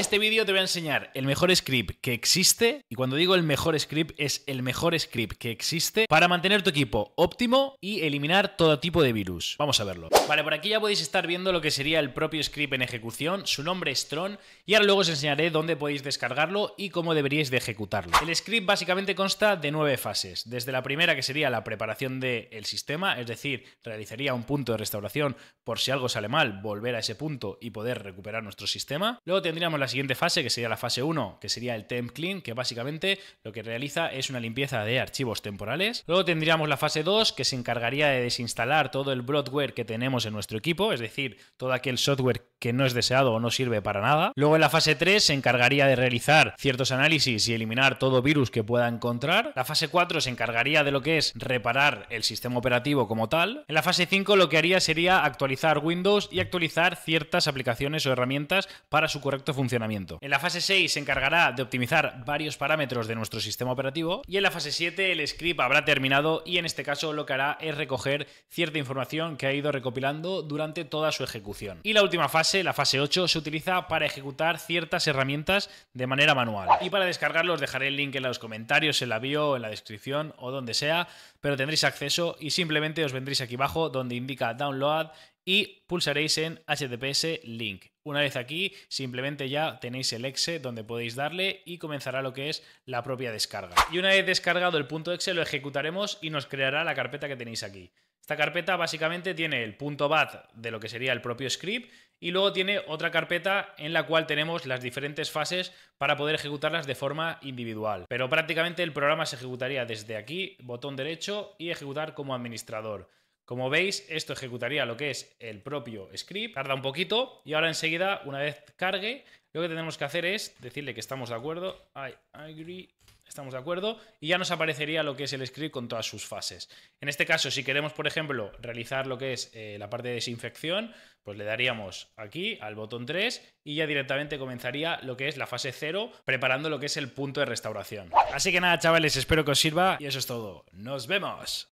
este vídeo te voy a enseñar el mejor script que existe, y cuando digo el mejor script es el mejor script que existe para mantener tu equipo óptimo y eliminar todo tipo de virus. Vamos a verlo. Vale, por aquí ya podéis estar viendo lo que sería el propio script en ejecución, su nombre es Tron, y ahora luego os enseñaré dónde podéis descargarlo y cómo deberíais de ejecutarlo. El script básicamente consta de nueve fases, desde la primera que sería la preparación del sistema, es decir, realizaría un punto de restauración por si algo sale mal, volver a ese punto y poder recuperar nuestro sistema. Luego tendríamos la siguiente fase, que sería la fase 1, que sería el temp clean, que básicamente lo que realiza es una limpieza de archivos temporales. Luego tendríamos la fase 2, que se encargaría de desinstalar todo el broadware que tenemos en nuestro equipo, es decir, todo aquel software que no es deseado o no sirve para nada. Luego en la fase 3 se encargaría de realizar ciertos análisis y eliminar todo virus que pueda encontrar. La fase 4 se encargaría de lo que es reparar el sistema operativo como tal. En la fase 5 lo que haría sería actualizar Windows y actualizar ciertas aplicaciones o herramientas para su correcto funcionamiento en la fase 6 se encargará de optimizar varios parámetros de nuestro sistema operativo y en la fase 7 el script habrá terminado y en este caso lo que hará es recoger cierta información que ha ido recopilando durante toda su ejecución. Y la última fase, la fase 8, se utiliza para ejecutar ciertas herramientas de manera manual. Y para descargarlos dejaré el link en los comentarios, en la bio, en la descripción o donde sea, pero tendréis acceso y simplemente os vendréis aquí abajo donde indica download y pulsaréis en HTTPS Link. Una vez aquí, simplemente ya tenéis el exe donde podéis darle y comenzará lo que es la propia descarga. Y una vez descargado el punto .exe lo ejecutaremos y nos creará la carpeta que tenéis aquí. Esta carpeta básicamente tiene el punto .bat de lo que sería el propio script y luego tiene otra carpeta en la cual tenemos las diferentes fases para poder ejecutarlas de forma individual. Pero prácticamente el programa se ejecutaría desde aquí, botón derecho y ejecutar como administrador. Como veis, esto ejecutaría lo que es el propio script, tarda un poquito y ahora enseguida, una vez cargue, lo que tenemos que hacer es decirle que estamos de acuerdo, I agree, estamos de acuerdo, y ya nos aparecería lo que es el script con todas sus fases. En este caso, si queremos, por ejemplo, realizar lo que es eh, la parte de desinfección, pues le daríamos aquí al botón 3 y ya directamente comenzaría lo que es la fase 0, preparando lo que es el punto de restauración. Así que nada, chavales, espero que os sirva y eso es todo. ¡Nos vemos!